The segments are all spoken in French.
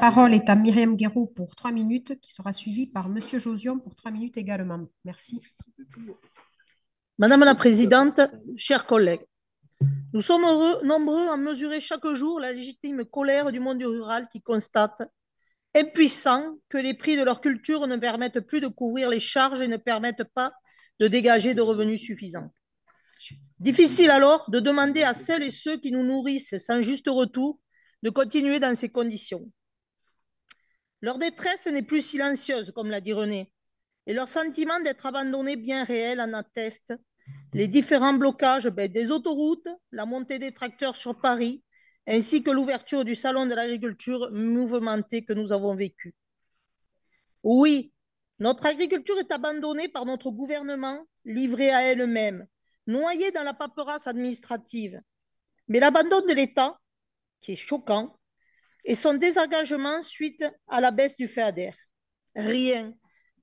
La parole est à Myriam Guéraud pour trois minutes, qui sera suivie par Monsieur Josion pour trois minutes également. Merci. Madame la Présidente, chers collègues, nous sommes nombreux à mesurer chaque jour la légitime colère du monde rural qui constate, impuissant, que les prix de leur culture ne permettent plus de couvrir les charges et ne permettent pas de dégager de revenus suffisants. Difficile alors de demander à celles et ceux qui nous nourrissent sans juste retour de continuer dans ces conditions. Leur détresse n'est plus silencieuse, comme l'a dit René, et leur sentiment d'être abandonné bien réel en atteste. Les différents blocages ben, des autoroutes, la montée des tracteurs sur Paris, ainsi que l'ouverture du Salon de l'agriculture mouvementé que nous avons vécu. Oui, notre agriculture est abandonnée par notre gouvernement, livrée à elle-même, noyée dans la paperasse administrative. Mais l'abandon de l'État, qui est choquant, et son désengagement suite à la baisse du FEADER. Rien,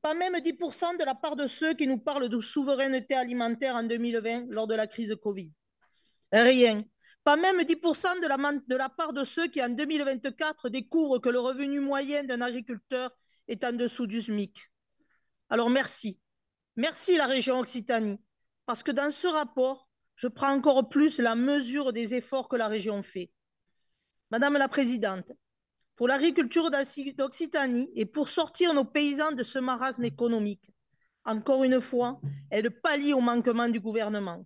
pas même 10% de la part de ceux qui nous parlent de souveraineté alimentaire en 2020 lors de la crise Covid. Rien, pas même 10% de la, de la part de ceux qui en 2024 découvrent que le revenu moyen d'un agriculteur est en dessous du SMIC. Alors merci, merci la région Occitanie, parce que dans ce rapport, je prends encore plus la mesure des efforts que la région fait. Madame la Présidente, pour l'agriculture d'Occitanie et pour sortir nos paysans de ce marasme économique, encore une fois, elle pallie au manquement du gouvernement.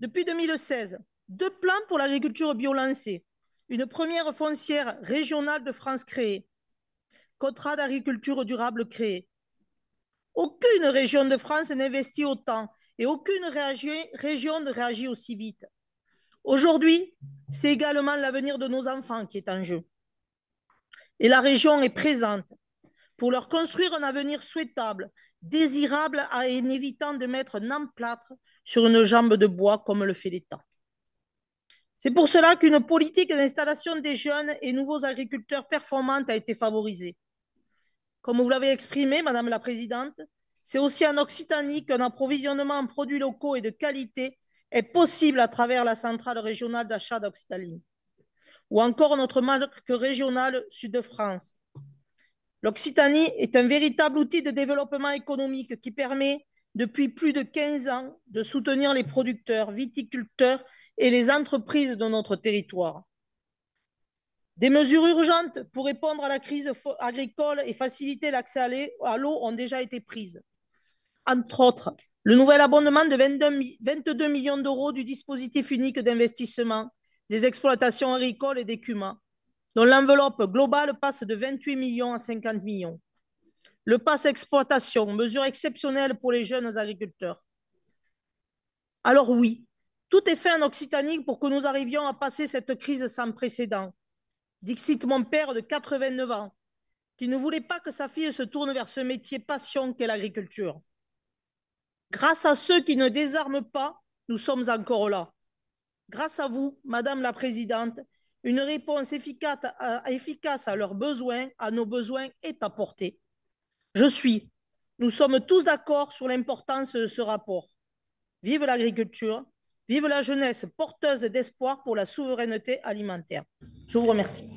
Depuis 2016, deux plans pour l'agriculture bio une première foncière régionale de France créée, contrat d'agriculture durable créé. Aucune région de France n'investit autant et aucune région ne réagit aussi vite. Aujourd'hui, c'est également l'avenir de nos enfants qui est en jeu. Et la région est présente pour leur construire un avenir souhaitable, désirable et évitant de mettre un emplâtre sur une jambe de bois comme le fait l'État. C'est pour cela qu'une politique d'installation des jeunes et nouveaux agriculteurs performantes a été favorisée. Comme vous l'avez exprimé, Madame la Présidente, c'est aussi en Occitanie qu'un approvisionnement en produits locaux et de qualité est possible à travers la centrale régionale d'achat d'Occitanie, ou encore notre marque régionale Sud de France. L'Occitanie est un véritable outil de développement économique qui permet, depuis plus de 15 ans, de soutenir les producteurs, viticulteurs et les entreprises de notre territoire. Des mesures urgentes pour répondre à la crise agricole et faciliter l'accès à l'eau ont déjà été prises entre autres, le nouvel abondement de 22 millions d'euros du dispositif unique d'investissement des exploitations agricoles et des dont l'enveloppe globale passe de 28 millions à 50 millions. Le pass exploitation, mesure exceptionnelle pour les jeunes agriculteurs. Alors oui, tout est fait en Occitanie pour que nous arrivions à passer cette crise sans précédent. Dixit, mon père de 89 ans, qui ne voulait pas que sa fille se tourne vers ce métier passion qu'est l'agriculture. Grâce à ceux qui ne désarment pas, nous sommes encore là. Grâce à vous, Madame la Présidente, une réponse euh, efficace à, leurs besoins, à nos besoins, est apportée. Je suis. Nous sommes tous d'accord sur l'importance de ce rapport. Vive l'agriculture, vive la jeunesse porteuse d'espoir pour la souveraineté alimentaire. Je vous remercie.